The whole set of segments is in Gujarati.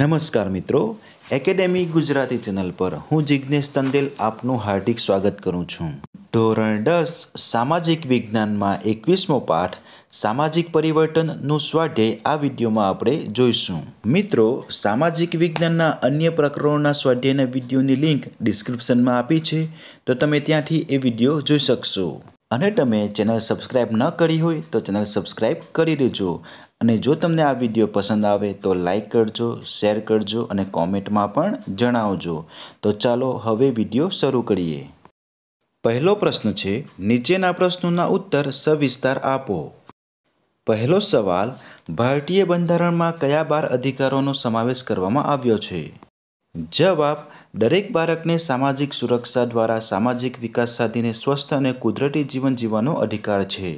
નમસ્કાર મિત્રો એકેડેમી ગુજરાતી ચેનલ પર હું જિજ્ઞેશ તંદેલ આપનું હાર્દિક સ્વાગત કરું છું ધોરણ દસ સામાજિક વિજ્ઞાનમાં એકવીસમો પાઠ સામાજિક પરિવર્તનનું સ્વાધ્યાય આ વિડીયોમાં આપણે જોઈશું મિત્રો સામાજિક વિજ્ઞાનના અન્ય પ્રકરણોના સ્વાધ્યાયના વિડીયોની લિંક ડિસ્ક્રિપ્શનમાં આપી છે તો તમે ત્યાંથી એ વિડીયો જોઈ શકશો અને તમે ચેનલ સબસ્ક્રાઇબ ન કરી હોય તો ચેનલ સબસ્ક્રાઇબ કરી દેજો અને જો તમને આ વિડીયો પસંદ આવે તો લાઇક કરજો શેર કરજો અને કોમેન્ટમાં પણ જણાવજો તો ચાલો હવે વિડીયો શરૂ કરીએ પહેલો પ્રશ્ન છે નીચેના પ્રશ્નોના ઉત્તર સવિસ્તાર આપો પહેલો સવાલ ભારતીય બંધારણમાં કયા બાર અધિકારોનો સમાવેશ કરવામાં આવ્યો છે જવાબ દરેક બાળકને સામાજિક સુરક્ષા દ્વારા સામાજિક વિકાસ સાધીને સ્વસ્થ અને કુદરતી જીવન જીવવાનો અધિકાર છે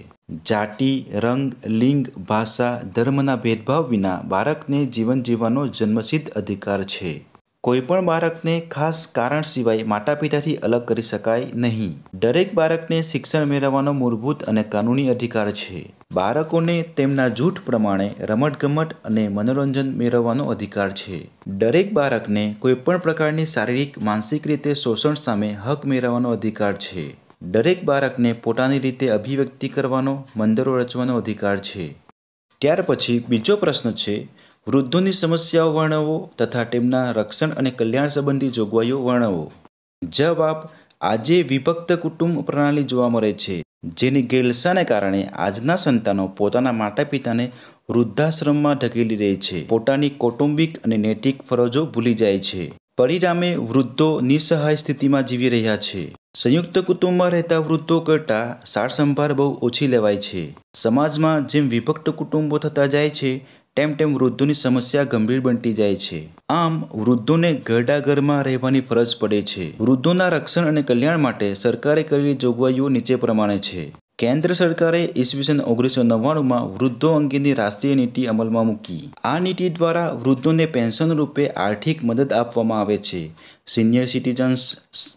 જાતિ રંગ લિંગ ભાષા ધર્મના ભેદભાવ વિના બાળકને જીવન જીવવાનો જન્મસિદ્ધ અધિકાર છે કોઈપણ બાળકને ખાસ કારણ સિવાય માતાપિતાથી અલગ કરી શકાય નહીં દરેક બાળકને શિક્ષણ મેળવવાનો મૂળભૂત અને કાનૂની અધિકાર છે બાળકોને તેમના જૂઠ પ્રમાણે રમતગમત અને મનોરંજન મેળવવાનો અધિકાર છે દરેક બાળકને કોઈપણ પ્રકારની શારીરિક માનસિક રીતે શોષણ સામે હક મેળવવાનો અધિકાર છે દરેક બાળકને પોતાની રીતે અભિવ્યક્તિ કરવાનો મંદરો રચવાનો અધિકાર છે ત્યાર પછી બીજો પ્રશ્ન છે વૃદ્ધોની સમસ્યાઓ વર્ણવો તથા તેમના રક્ષણ અને કલ્યાણ સંબંધી જોગવાઈઓ વર્ણવો જવાબ આજે વિભક્ત કુટુંબ પ્રણાલી જોવા મળે છે જેની ગેલસાને કારણે આજના સંતાનો પોતાના માતા પિતાને વૃદ્ધાશ્રમમાં ધકેલી રહી છે પોતાની કૌટુંબિક અને નૈતિક ફરજો ભૂલી જાય છે પરિણામે વૃદ્ધો નિસહાય સ્થિતિમાં જીવી રહ્યા છે સંયુક્ત કુટુંબમાં રહેતા વૃદ્ધો કરતાં સારસંભાળ બહુ ઓછી લેવાય છે સમાજમાં જેમ વિભક્ત કુટુંબો થતા જાય છે તેમ તેમ વૃદ્ધોની સમસ્યા ગંભીર બનતી જાય છે આમ વૃદ્ધોને ઘરડા ઘરમાં રહેવાની ફરજ પડે છે વૃદ્ધોના રક્ષણ અને કલ્યાણ માટે સરકારે કરેલી જોગવાઈઓ નીચે પ્રમાણે છે કેન્દ્ર સરકારે ઈસવીસન ઓગણીસો નવ્વાણુંમાં વૃદ્ધો અંગેની રાષ્ટ્રીય નીતિ અમલમાં મૂકી આ નીતિ દ્વારા વૃદ્ધોને પેન્શન રૂપે આર્થિક મદદ આપવામાં આવે છે સિનિયર સિટીઝન્સ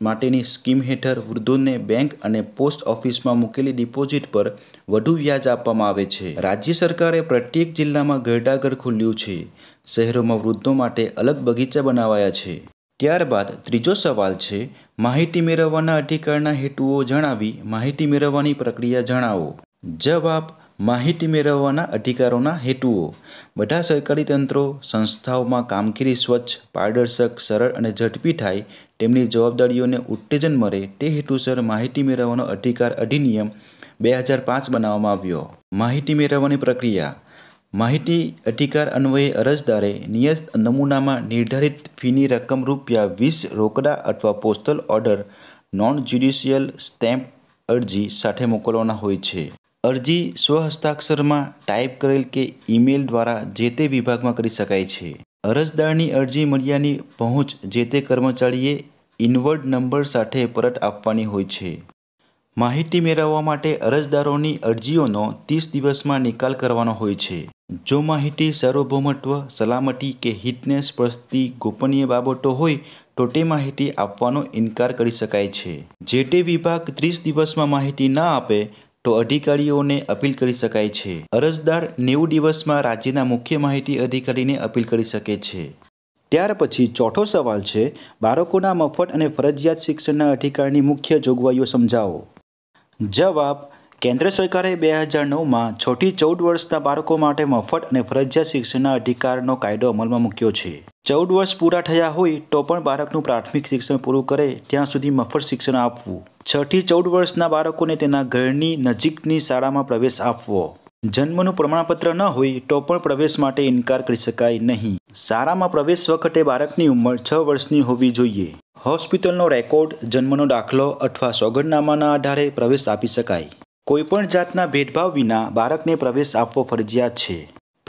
માટેની સ્કીમ હેઠળ વૃદ્ધોને બેંક અને પોસ્ટ ઓફિસમાં મૂકેલી ડિપોઝિટ પર વધુ વ્યાજ આપવામાં આવે છે રાજ્ય સરકારે પ્રત્યેક જિલ્લામાં ઘરડાઘર ખોલ્યું છે શહેરોમાં વૃદ્ધો માટે અલગ બગીચા બનાવાયા છે ત્યારબાદ ત્રીજો સવાલ છે માહિતી મેળવવાના અધિકારના હેતુઓ જણાવી માહિતી મેળવવાની પ્રક્રિયા જણાવો જવાબ માહિતી મેળવવાના અધિકારોના હેતુઓ બધા સરકારી તંત્રો સંસ્થાઓમાં કામગીરી સ્વચ્છ પારદર્શક સરળ અને ઝડપી થાય તેમની જવાબદારીઓને ઉત્તેજન મળે તે હેતુસર માહિતી મેળવવાનો અધિકાર અધિનિયમ બે હજાર પાંચ બનાવવામાં આવ્યો માહિતી મેળવવાની પ્રક્રિયા માહિતી અધિકાર અન્વયે અરજદારે નિયત નમૂનામાં નિર્ધારિત ફીની રકમ રૂપિયા વીસ રોકડા અથવા postal order non judicial stamp અરજી સાથે મોકલવાના હોય છે અરજી સ્વહસ્તાક્ષરમાં ટાઈપ કરેલ કે ઈમેલ દ્વારા જે તે વિભાગમાં કરી શકાય છે અરજદારની અરજી મળ્યાની પહોંચ જે તે કર્મચારીએ ઇનવર્ડ નંબર સાથે પરત આપવાની હોય છે માહિતી મેળવવા માટે અરજદારોની અરજીઓનો ત્રીસ દિવસમાં નિકાલ કરવાનો હોય છે જો માહિતી સાર્વભૌમત્વ સલામતી કે હિતને સ્પર્શતી ગોપનીય બાબતો હોય તો તે માહિતી આપવાનો ઇનકાર કરી શકાય છે જે તે વિભાગ ત્રીસ દિવસમાં માહિતી ના આપે તો અધિકારીઓને અપીલ કરી શકાય છે અરજદાર નેવું દિવસમાં રાજ્યના મુખ્ય માહિતી અધિકારીને અપીલ કરી શકે છે ત્યાર પછી ચોથો સવાલ છે બાળકોના મફત અને ફરજિયાત શિક્ષણના અધિકારની મુખ્ય જોગવાઈઓ સમજાવો જવાબ કેન્દ્ર સરકારે બે હજાર નવમાં છથી ચૌદ વર્ષના બાળકો માટે મફત અને ફરજિયાત શિક્ષણના અધિકારનો કાયદો અમલમાં મૂક્યો છે ચૌદ વર્ષ પૂરા થયા હોય તો પણ બાળકનું પ્રાથમિક શિક્ષણ પૂરું કરે ત્યાં સુધી મફત શિક્ષણ આપવું છથી ચૌદ વર્ષના બાળકોને તેના ઘરની નજીકની શાળામાં પ્રવેશ આપવો જન્મનું પ્રમાણપત્ર ન હોય તો પણ પ્રવેશ માટે ઇનકાર કરી શકાય નહીં શાળામાં પ્રવેશ વખતે બાળકની ઉંમર છ વર્ષની હોવી જોઈએ હોસ્પિટલનો રેકોર્ડ જન્મનો દાખલો અથવા સોગંદનામાના આધારે પ્રવેશ આપી શકાય કોઈપણ જાતના ભેદભાવ વિના બાળકને પ્રવેશ આપવો ફરજિયાત છે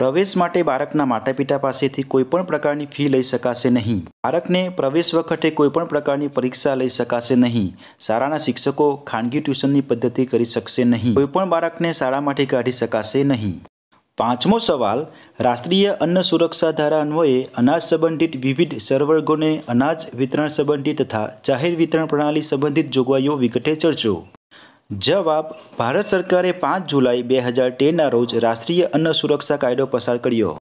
પ્રવેશ માટે બાળકના માતાપિતા પાસેથી કોઈપણ પ્રકારની ફી લઈ શકાશે નહીં બાળકને પ્રવેશ વખતે કોઈપણ પ્રકારની પરીક્ષા લઈ શકાશે નહીં શાળાના શિક્ષકો ખાનગી ટ્યુશનની પદ્ધતિ કરી શકશે નહીં કોઈપણ બાળકને શાળામાંથી કાઢી શકાશે નહીં પાંચમો સવાલ રાષ્ટ્રીય અન્ન સુરક્ષા ધારા અન્વયે અનાજ સંબંધિત વિવિધ સરવર્ગોને અનાજ વિતરણ સંબંધિત તથા જાહેર વિતરણ પ્રણાલી સંબંધિત જોગવાઈઓ વિગતે ચર્ચો જવાબ ભારત સરકારે પાંચ જુલાઈ બે હજાર તેરના રોજ રાષ્ટ્રીય અન્ન સુરક્ષા કાયદો પસાર કર્યો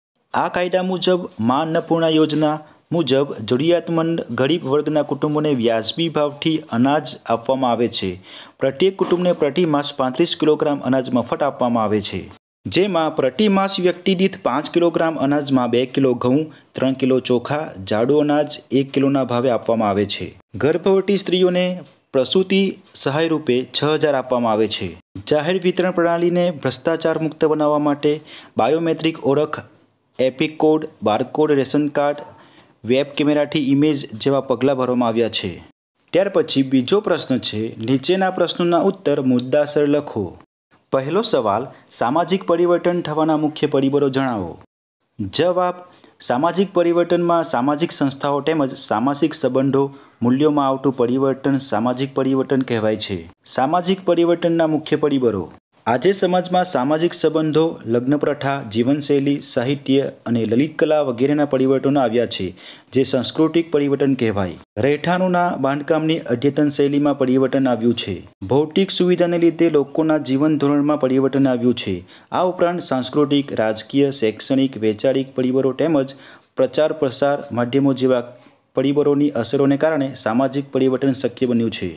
આ કાયદા મુજબ મા અન્નપૂર્ણા યોજના મુજબ જરૂરિયાતમંદ ગરીબ વર્ગના કુટુંબોને વ્યાજબી ભાવથી અનાજ આપવામાં આવે છે પ્રત્યેક કુટુંબને પ્રતિ માસ પાંત્રીસ કિલોગ્રામ અનાજ મફત આપવામાં આવે છે જેમાં પ્રતિમાસ વ્યક્તિ દીઠ પાંચ કિલોગ્રામ અનાજમાં બે કિલો ઘઉં ત્રણ કિલો ચોખા જાડુ અનાજ એક કિલોના ભાવે આપવામાં આવે છે ગર્ભવતી સ્ત્રીઓને પ્રસૂતિ સહાય રૂપે છ હજાર આપવામાં આવે છે જાહેર વિતરણ પ્રણાલીને ભ્રષ્ટાચાર મુક્ત બનાવવા માટે બાયોમેટ્રિક ઓળખ EPIC code barcode ration card web કેમેરાથી ઇમેજ જેવા પગલાં ભરવામાં આવ્યા છે ત્યાર પછી બીજો પ્રશ્ન છે નીચેના પ્રશ્નોના ઉત્તર મુદ્દાસર લખો પહેલો સવાલ સામાજિક પરિવર્તન થવાના મુખ્ય પરિબળો જણાવો જવાબ સામાજિક પરિવર્તનમાં સામાજિક સંસ્થાઓ તેમજ સામાજિક સંબંધો મૂલ્યોમાં આવતું પરિવર્તન સામાજિક પરિવર્તન કહેવાય છે સામાજિક પરિવર્તનના મુખ્ય પરિબળો આજે સમાજમાં સામાજિક સંબંધો લગ્ન પ્રથા જીવનશૈલી સાહિત્ય અને લલિત કલા વગેરેના પરિવર્તનો આવ્યા છે જે સાંસ્કૃતિક પરિવર્તન કહેવાય રહેઠાણોના બાંધકામની અદ્યતન શૈલીમાં પરિવર્તન આવ્યું છે ભૌતિક સુવિધાને લીધે લોકોના જીવન ધોરણમાં પરિવર્તન આવ્યું છે આ ઉપરાંત સાંસ્કૃતિક રાજકીય શૈક્ષણિક વૈચારિક પરિબળો તેમજ પ્રચાર પ્રસાર માધ્યમો જેવા પરિબળોની અસરોને કારણે સામાજિક પરિવર્તન શક્ય બન્યું છે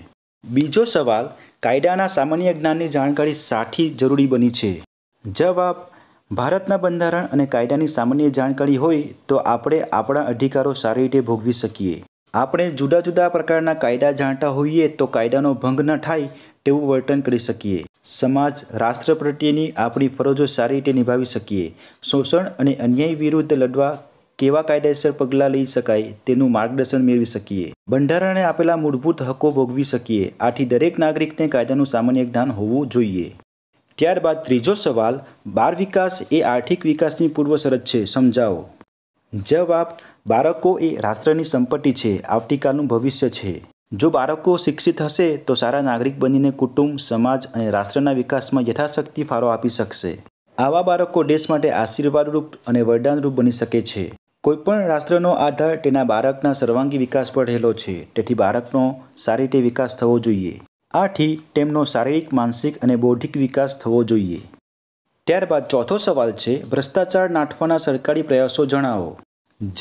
બીજો સવાલ કાયદાના સામાન્ય જ્ઞાનની જાણકારી સાઠી જરૂરી બની છે જવાબ ભારતના બંધારણ અને કાયદાની સામાન્ય જાણકારી હોય તો આપણે આપણા અધિકારો સારી રીતે ભોગવી શકીએ આપણે જુદા જુદા પ્રકારના કાયદા જાણતા હોઈએ તો કાયદાનો ભંગ ન થાય તેવું વર્તન કરી શકીએ સમાજ રાષ્ટ્ર પ્રત્યેની આપણી ફરજો સારી રીતે નિભાવી શકીએ શોષણ અને અન્યાય વિરુદ્ધ લડવા કેવા કાયદેસર પગલાં લઈ શકાય તેનું માર્ગદર્શન મેળવી શકીએ બંધારણે આપેલા મૂળભૂત હકો ભોગવી શકીએ આથી દરેક નાગરિકને કાયદાનું સામાન્ય જ્ઞાન હોવું જોઈએ ત્યારબાદ ત્રીજો સવાલ બાળ વિકાસ એ આર્થિક વિકાસની પૂર્વશરત છે સમજાવો જવાબ બાળકો એ રાષ્ટ્રની સંપત્તિ છે આવતીકાલનું ભવિષ્ય છે જો બાળકો શિક્ષિત હશે તો સારા નાગરિક બનીને કુટુંબ સમાજ અને રાષ્ટ્રના વિકાસમાં યથાશક્તિ ફાળો આપી શકશે આવા બાળકો દેશ માટે આશીર્વાદરૂપ અને વરદાનરૂપ બની શકે છે કોઈપણ રાષ્ટ્રનો આધાર તેના બાળકના સર્વાંગી વિકાસ પર રહેલો છે તેથી બાળકનો સારી રીતે વિકાસ થવો જોઈએ આથી તેમનો શારીરિક માનસિક અને બૌદ્ધિક વિકાસ થવો જોઈએ ત્યારબાદ ચોથો સવાલ છે ભ્રષ્ટાચાર નાટવાના સરકારી પ્રયાસો જણાવો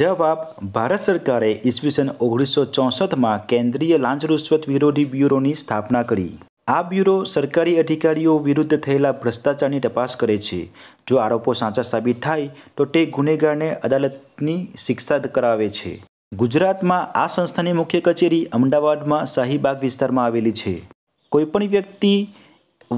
જવાબ ભારત સરકારે ઈસવીસન ઓગણીસો ચોસઠમાં કેન્દ્રીય લાંચ રૂશ્વત વિરોધી બ્યુરોની સ્થાપના કરી આ બ્યુરો સરકારી અધિકારીઓ વિરુદ્ધ થયેલા ભ્રષ્ટાચારની તપાસ કરે છે જો આરોપો સાચા સાબિત થાય તો તે ગુનેગારને અદાલતની શિક્ષા કરાવે છે ગુજરાતમાં આ સંસ્થાની મુખ્ય કચેરી અમદાવાદમાં શાહીબાગ વિસ્તારમાં આવેલી છે કોઈપણ વ્યક્તિ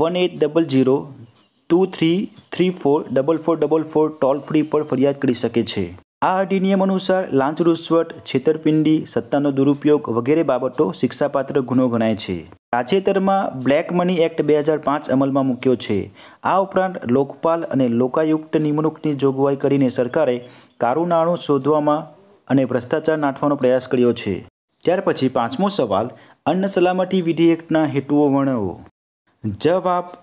one eight double zero two three three four double four double four toll free પર ફરિયાદ કરી શકે છે આ અધિનિયમ અનુસાર લાંચ રૂશ્વટ છેતરપિંડી સત્તાનો દુરુપયોગ વગેરે બાબતો શિક્ષાપાત્ર ગુનો ગણાય છે તાજેતરમાં બ્લેક મની એક્ટ બે હજાર પાંચ અમલમાં મૂક્યો છે આ ઉપરાંત લોકપાલ અને લોકાયુક્ત નિમણૂકની જોગવાઈ કરીને સરકારે કારું નાણું શોધવામાં અને ભ્રષ્ટાચાર નાથવાનો પ્રયાસ કર્યો છે ત્યાર પછી પાંચમો સવાલ અન્ન સલામતી વિધિ હેતુઓ વર્ણવો જવાબ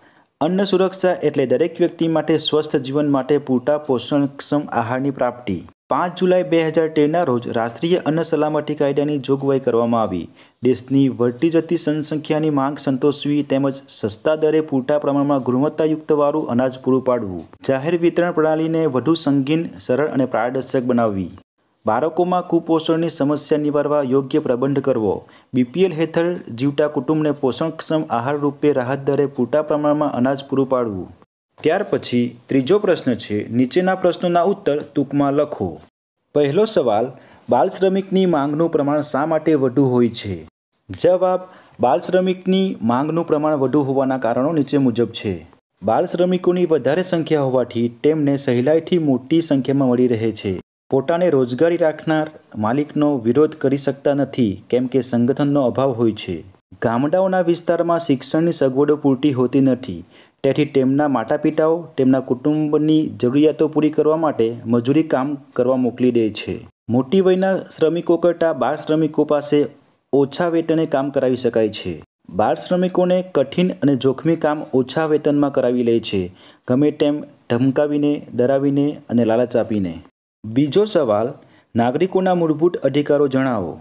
અન્ન સુરક્ષા એટલે દરેક વ્યક્તિ માટે સ્વસ્થ જીવન માટે પૂરતા પોષણક્ષમ આહારની પ્રાપ્તિ પાંચ જુલાઈ બે હજાર તેરના રોજ રાષ્ટ્રીય અન્ન સલામતી કાયદાની જોગવાઈ કરવામાં આવી દેશની વધતી જતી જનસંખ્યાની માંગ સંતોષવી તેમજ સસ્તા દરે પૂરતા પ્રમાણમાં ગુણવત્તાયુક્તવાળું અનાજ પૂરું પાડવું જાહેર વિતરણ પ્રણાલીને વધુ સંગીન સરળ અને પારદર્શક બનાવવી બાળકોમાં કુપોષણની સમસ્યા નિવારવા યોગ્ય પ્રબંધ કરવો બીપીએલ હેઠળ જીવતા કુટુંબને પોષણક્ષમ આહાર રૂપે રાહત દરે પૂરતા પ્રમાણમાં અનાજ પૂરું પાડવું ત્યાર પછી ત્રીજો પ્રશ્ન છે નીચેના પ્રશ્નોના ઉત્તર ટૂંકમાં લખો પહેલો સવાલ બાલ શ્રમિકની માંગનું પ્રમાણ શા માટે વધુ હોય છે જવાબ બાલ શ્રમિકની માંગનું પ્રમાણ વધુ હોવાના કારણો નીચે મુજબ છે બાલ શ્રમિકોની વધારે સંખ્યા હોવાથી તેમને સહેલાઈથી મોટી સંખ્યામાં મળી રહે છે પોતાને રોજગારી રાખનાર માલિકનો વિરોધ કરી શકતા નથી કેમ કે સંગઠનનો અભાવ હોય છે ગામડાઓના વિસ્તારમાં શિક્ષણની સગવડો પૂરતી હોતી નથી તેથી તેમના માતા પિતાઓ તેમના કુટુંબની જરૂરિયાતો પૂરી કરવા માટે મજૂરી કામ કરવા મોકલી દે છે મોટી વયના શ્રમિકો કરતાં બાળ શ્રમિકો પાસે ઓછા વેતને કામ કરાવી શકાય છે બાળ શ્રમિકોને કઠિન અને જોખમી કામ ઓછા વેતનમાં કરાવી લે છે ગમે તેમ ધમકાવીને ડરાવીને અને લાલચ આપીને બીજો સવાલ નાગરિકોના મૂળભૂત અધિકારો જણાવો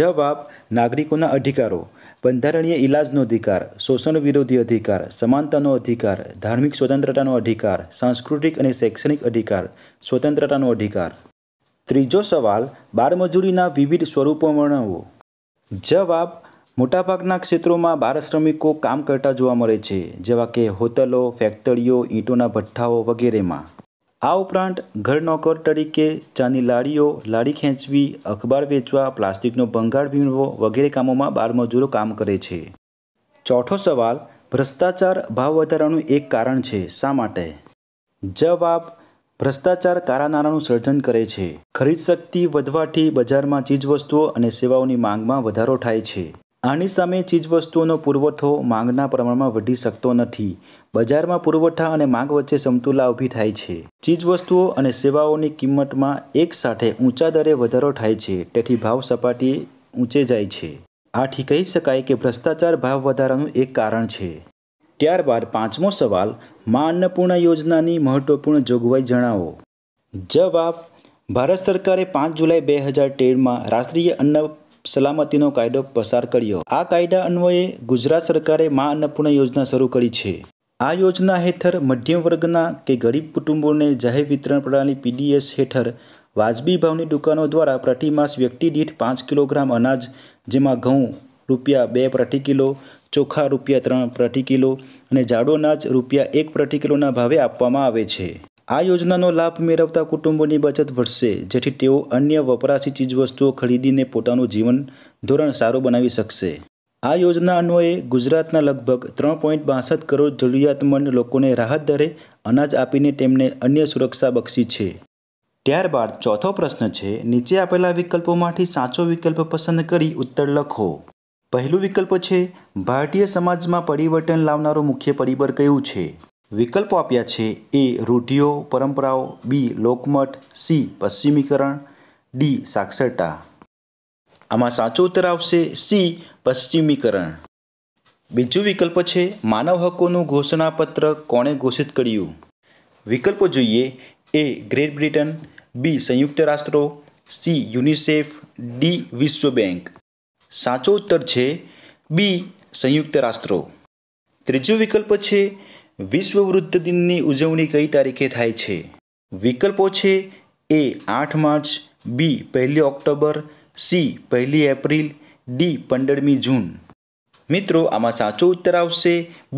જવાબ નાગરિકોના અધિકારો બંધારણીય ઇલાજનો અધિકાર શોષણ વિરોધી અધિકાર સમાનતાનો અધિકાર ધાર્મિક સ્વતંત્રતાનો અધિકાર સાંસ્કૃતિક અને શૈક્ષણિક અધિકાર સ્વતંત્રતાનો અધિકાર ત્રીજો સવાલ બાળમજૂરીના વિવિધ સ્વરૂપો વર્ણવો જવાબ મોટાભાગના ક્ષેત્રોમાં બાળ શ્રમિકો કામ કરતા જોવા મળે છે જેવા કે હોટલો ફેક્ટરીઓ ઈંટોના ભઠ્ઠાઓ વગેરેમાં આ ઉપરાંત ઘર નોકર તરીકે ચાની લાડીઓ લાડી ખેંચવી અખબાર વેચવા પ્લાસ્ટિકનો ભંગાર વીણવો વગેરે કામોમાં બાળમજૂરો કામ કરે છે ચોથો સવાલ ભ્રષ્ટાચાર ભાવ વધારાનું એક કારણ છે શા માટે જવાબ ભ્રષ્ટાચાર કાળા સર્જન કરે છે ખરીદ શક્તિ વધવાથી બજારમાં ચીજવસ્તુઓ અને સેવાઓની માંગમાં વધારો થાય છે આની સામે ચીજવસ્તુઓનો પુરવઠો માંગના પ્રમાણમાં વધી શકતો નથી બજારમાં પુરવઠા અને માંગ વચ્ચે સમતુલા ઊભી થાય છે ચીજવસ્તુઓ અને સેવાઓની કિંમતમાં એક સાથે ઊંચા દરે વધારો થાય છે તેથી ભાવ સપાટી ઊંચે જાય છે આથી કહી શકાય કે ભ્રષ્ટાચાર ભાવ વધારાનું એક કારણ છે ત્યારબાદ પાંચમો સવાલ મા અન્નપૂર્ણા યોજનાની મહત્વપૂર્ણ જોગવાઈ જણાવો જવાબ ભારત સરકારે પાંચ જુલાઈ બે હજાર તેરમાં રાષ્ટ્રીય અન્ન સલામતીનો કાયદો પસાર કર્યો આ કાયદા અન્વયે ગુજરાત સરકારે મા અન્નપૂર્ણા યોજના શરૂ કરી છે આ યોજના હેઠળ મધ્યમ વર્ગના કે ગરીબ કુટુંબોને જાહેર વિતરણ પ્રણાલી પીડીએસ હેઠળ વાજબી ભાવની દુકાનો દ્વારા પ્રતિમાસ માસ વ્યક્તિ દીઠ પાંચ કિલોગ્રામ અનાજ જેમાં ઘઉં રૂપિયા બે પ્રતિ કિલો ચોખા રૂપિયા ત્રણ પ્રતિ કિલો અને જાડો અનાજ રૂપિયા એક પ્રતિ કિલોના ભાવે આપવામાં આવે છે આ યોજનાનો લાભ મેળવતા કુટુંબોની બચત વધશે જેથી તેઓ અન્ય વપરાશી ચીજવસ્તુઓ ખરીદીને પોતાનું જીવન ધોરણ સારું બનાવી શકશે આ યોજના અન્વયે ગુજરાતના લગભગ ત્રણ પોઈન્ટ બાસઠ કરોડ જરૂરિયાતમંદ લોકોને રાહત દરે અનાજ આપીને તેમને અન્ય સુરક્ષા બક્ષી છે ત્યારબાદ ચોથો પ્રશ્ન છે નીચે આપેલા વિકલ્પોમાંથી સાચો વિકલ્પ પસંદ કરી ઉત્તર લખો પહેલું વિકલ્પ છે ભારતીય સમાજમાં પરિવર્તન લાવનારું મુખ્ય પરિબળ કયું છે વિકલ્પો આપ્યા છે એ રૂઢિઓ પરંપરાઓ બી લોકમઠ સી પશ્ચિમીકરણ ડી સાક્ષરતા આમાં સાચો ઉત્તર આવશે સી પશ્ચિમીકરણ બીજો વિકલ્પ છે માનવ હકોનું ઘોષણાપત્ર કોણે ઘોષિત કર્યું વિકલ્પો જોઈએ એ ગ્રેટ બ્રિટન બી સંયુક્ત રાષ્ટ્રો સી યુનિસેફ ડી વિશ્વ બેંક સાચો ઉત્તર છે બી સંયુક્ત રાષ્ટ્રો ત્રીજો વિકલ્પ છે વિશ્વ વૃદ્ધ દિનની ઉજવણી કઈ તારીખે થાય છે વિકલ્પો છે એ આઠ માર્ચ બી પહેલી ઓક્ટોબર સી પહેલી એપ્રિલ ડી પંદરમી જૂન મિત્રો આમાં સાચો ઉત્તર આવશે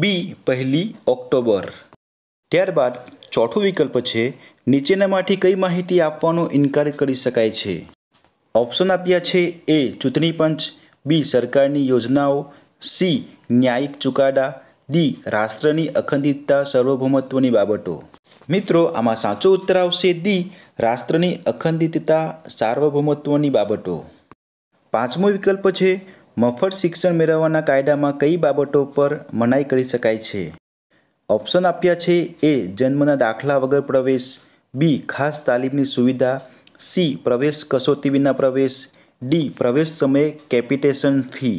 બી પહેલી ઓક્ટોબર ત્યારબાદ ચોથો વિકલ્પ છે નીચેનામાંથી કઈ માહિતી આપવાનો ઇનકાર કરી શકાય છે ઓપ્શન આપ્યા છે એ ચૂંટણી પંચ બી સરકારની યોજનાઓ સી ન્યાયિક ચુકાદા ડી રાષ્ટ્રની અખંડિતતા સર્વભૌમત્વની બાબતો મિત્રો આમાં સાચો ઉત્તર આવશે ડી રાષ્ટ્રની અખંડિતતા સાર્વભૌમત્વની બાબતો પાંચમો વિકલ્પ છે મફત શિક્ષણ મેળવવાના કાયદામાં કઈ બાબતો પર મનાઈ કરી શકાય છે ઓપ્શન આપ્યા છે એ જન્મના દાખલા વગર પ્રવેશ બી ખાસ તાલીમની સુવિધા સી પ્રવેશ કસોટી વિના પ્રવેશ ડી પ્રવેશ સમયે કેપિટેશન ફી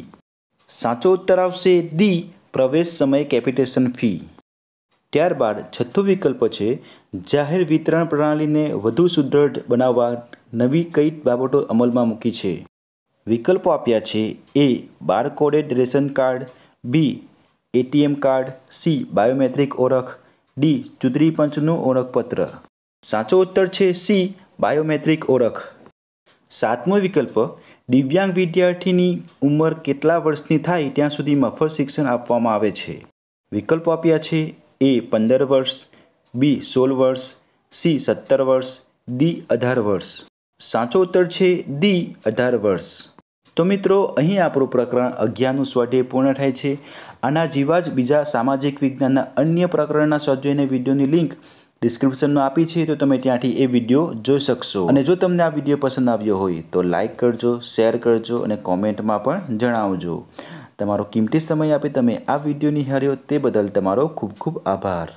સાચો ઉત્તર આવશે ડી પ્રવેશ સમયે કેપિટેશન ફી ત્યારબાદ છઠ્ઠો વિકલ્પ છે જાહેર વિતરણ પ્રણાલીને વધુ સુદૃઢ બનાવવા નવી કઈ બાબતો અમલમાં મૂકી છે વિકલ્પો આપ્યા છે A barcoded ration card B ATM card C biometric ઓળખ ડી ચૂંટણી પંચનું ઓળખપત્ર સાચો ઉત્તર છે સી બાયોમેટ્રિક ઓળખ સાતમો વિકલ્પ દિવ્યાંગ વિદ્યાર્થીની ઉંમર કેટલા વર્ષની થાય ત્યાં સુધી મફત શિક્ષણ આપવામાં આવે છે વિકલ્પો આપ્યા છે એ પંદર વર્ષ બી સોળ વર્ષ સી સત્તર વર્ષ દી અઢાર વર્ષ સાચો ઉત્તર છે દી અઢાર વર્ષ તો મિત્રો અહીં આપણું પ્રકરણ અગિયારનું સ્વાધ્યાય પૂર્ણ થાય છે આના જેવા જ બીજા સામાજિક વિજ્ઞાનના અન્ય પ્રકરણના સ્વાધ્યાયને વિડીયોની લિંક ડિસ્ક્રિપ્શનમાં આપી છે તો તમે ત્યાંથી એ વિડીયો જોઈ શકશો અને જો તમને આ વિડીયો પસંદ આવ્યો હોય તો લાઇક કરજો શેર કરજો અને કોમેન્ટમાં પણ જણાવજો તમારો કિંમતી સમય આપી તમે આ વિડીયો નિહાળ્યો તે બદલ તમારો ખૂબ ખૂબ આભાર